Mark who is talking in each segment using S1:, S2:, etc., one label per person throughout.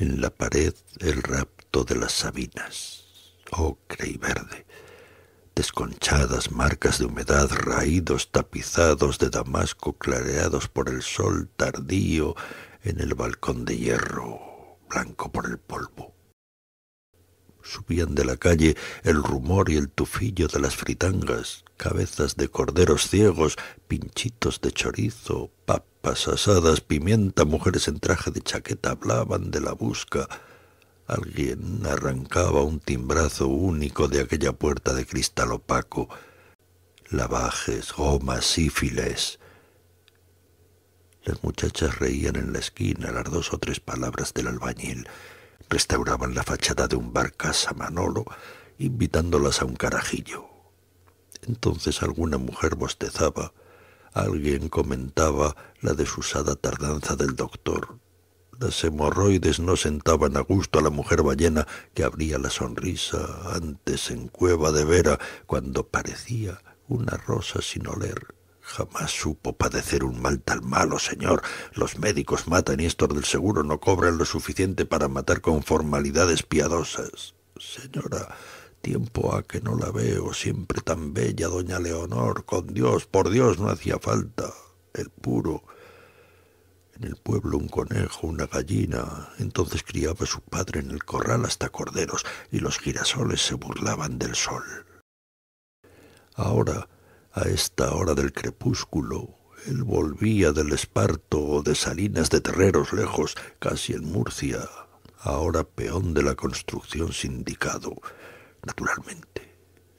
S1: en la pared el rapto de las sabinas, ocre y verde, desconchadas marcas de humedad, raídos tapizados de damasco clareados por el sol tardío en el balcón de hierro, blanco por el polvo. Subían de la calle el rumor y el tufillo de las fritangas, cabezas de corderos ciegos, pinchitos de chorizo, papas asadas, pimienta, mujeres en traje de chaqueta hablaban de la busca. Alguien arrancaba un timbrazo único de aquella puerta de cristal opaco. Lavajes, gomas, sífiles. Las muchachas reían en la esquina las dos o tres palabras del albañil. Restauraban la fachada de un bar casa Manolo, invitándolas a un carajillo. Entonces alguna mujer bostezaba Alguien comentaba la desusada tardanza del doctor. Las hemorroides no sentaban a gusto a la mujer ballena que abría la sonrisa antes en cueva de vera cuando parecía una rosa sin oler. Jamás supo padecer un mal tan malo, señor. Los médicos matan y estos del seguro no cobran lo suficiente para matar con formalidades piadosas. Señora, Tiempo ha que no la veo, siempre tan bella, doña Leonor, con Dios, por Dios no hacía falta. El puro. En el pueblo un conejo, una gallina. Entonces criaba su padre en el corral hasta corderos, y los girasoles se burlaban del sol. Ahora, a esta hora del crepúsculo, él volvía del Esparto o de Salinas de Terreros lejos, casi en Murcia, ahora peón de la construcción sindicado naturalmente.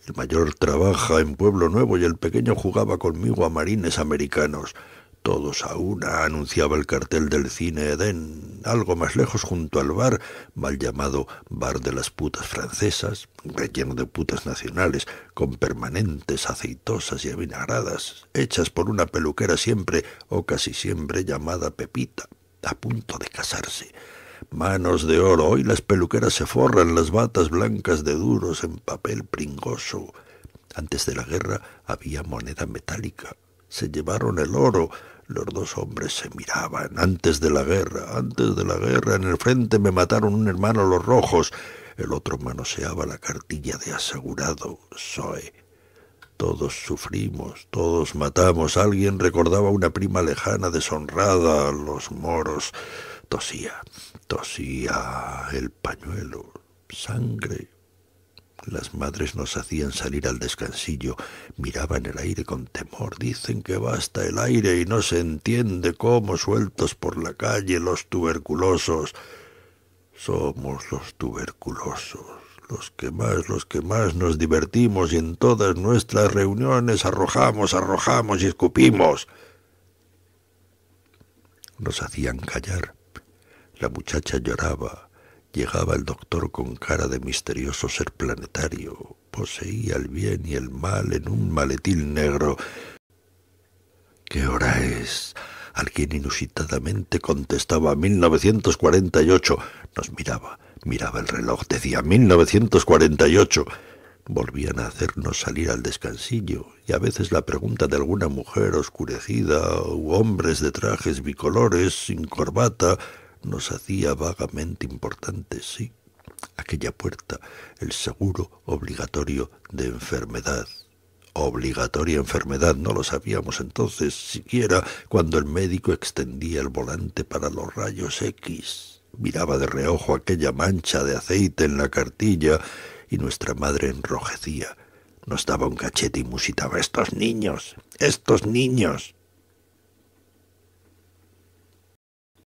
S1: El mayor trabaja en Pueblo Nuevo y el pequeño jugaba conmigo a marines americanos. Todos a una anunciaba el cartel del cine Edén, algo más lejos junto al bar, mal llamado Bar de las Putas Francesas, relleno de putas nacionales, con permanentes aceitosas y avinagradas, hechas por una peluquera siempre o casi siempre llamada Pepita, a punto de casarse manos de oro. Hoy las peluqueras se forran las batas blancas de duros en papel pringoso. Antes de la guerra había moneda metálica. Se llevaron el oro. Los dos hombres se miraban. Antes de la guerra, antes de la guerra, en el frente me mataron un hermano los rojos. El otro manoseaba la cartilla de asegurado. Soy todos sufrimos, todos matamos. Alguien recordaba a una prima lejana, deshonrada, los moros. Tosía, tosía el pañuelo, sangre. Las madres nos hacían salir al descansillo, miraban el aire con temor, dicen que basta el aire y no se entiende cómo sueltos por la calle los tuberculosos. Somos los tuberculosos los que más, los que más nos divertimos y en todas nuestras reuniones arrojamos, arrojamos y escupimos. Nos hacían callar. La muchacha lloraba. Llegaba el doctor con cara de misterioso ser planetario. Poseía el bien y el mal en un maletín negro. ¿Qué hora es? Alguien inusitadamente contestaba 1948. Nos miraba Miraba el reloj, decía 1948. Volvían a hacernos salir al descansillo, y a veces la pregunta de alguna mujer oscurecida u hombres de trajes bicolores, sin corbata, nos hacía vagamente importantes, sí. Aquella puerta, el seguro obligatorio de enfermedad obligatoria enfermedad, no lo sabíamos entonces siquiera cuando el médico extendía el volante para los rayos X miraba de reojo aquella mancha de aceite en la cartilla y nuestra madre enrojecía. Nos daba un cachete y musitaba, ¡Estos niños! ¡Estos niños!